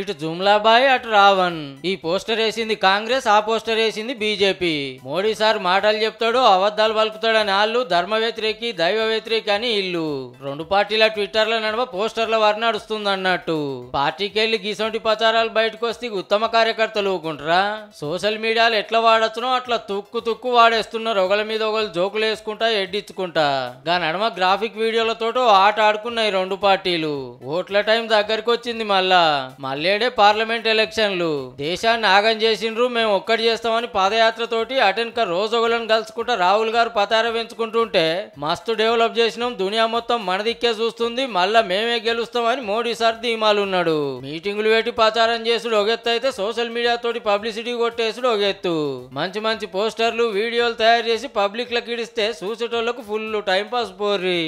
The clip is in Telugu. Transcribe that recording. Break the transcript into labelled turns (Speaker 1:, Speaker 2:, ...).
Speaker 1: ఇటు జుమ్లాబాయ్ అటు రావణ్ ఈ పోస్టర్ వేసింది కాంగ్రెస్ ఆ పోస్టర్ వేసింది బీజేపీ మోడీ సార్ మాటలు చెప్తాడు అబద్ధాలు పలుకుతాడని వాళ్ళు ధర్మ వ్యతిరేకి దైవ వ్యతిరేకి అని ఇల్లు రెండు పార్టీల ట్విట్టర్ల నడవ పోస్టర్ల వారి నడుస్తుంది అన్నట్టు పార్టీకి వెళ్ళి గీసంటి ప్రచారాలు బయటకు వస్తే ఉత్తమ కార్యకర్తలు ఊకుంటారా సోషల్ మీడియాలు ఎట్లా వాడచ్చునో అట్లా తుక్కు తుక్కు వాడేస్తున్నారు ఒకల మీద ఒకళ్ళు జోకులు వేసుకుంటా ఎడ్డిచ్చుకుంటా దాని నడమ గ్రాఫిక్ వీడియోలతోటో ఆట ఆడుకున్నాయి రెండు పార్టీలు ఓట్ల టైం దగ్గరికి వచ్చింది మళ్ళా మళ్ళీ మళ్ళేడే పార్లమెంట్ ఎలక్షన్లు దేశాన్ని ఆగం చేసిండ్రు మేము ఒక్కటి చేస్తామని పాదయాత్రతోటి అటెన్క రోజొగలను కలుసుకుంటా రాహుల్ గారు పతార పెంచుకుంటుంటే మస్తు డెవలప్ చేసినాం దునియా మొత్తం మన దిక్కే చూస్తుంది మళ్ళా మేమే గెలుస్తామని మోడీ సార్ ధీమాలున్నాడు మీటింగులు పెట్టి ప్రచారం చేసుడు ఒగెత్తు అయితే సోషల్ మీడియా తోటి పబ్లిసిటీ కొట్టేసుడు ఒగెత్తు మంచి మంచి పోస్టర్లు వీడియోలు తయారు చేసి లకి ఇడిస్తే చూసేటోళ్లకు ఫుల్ టైం పాస్ పోర్రీ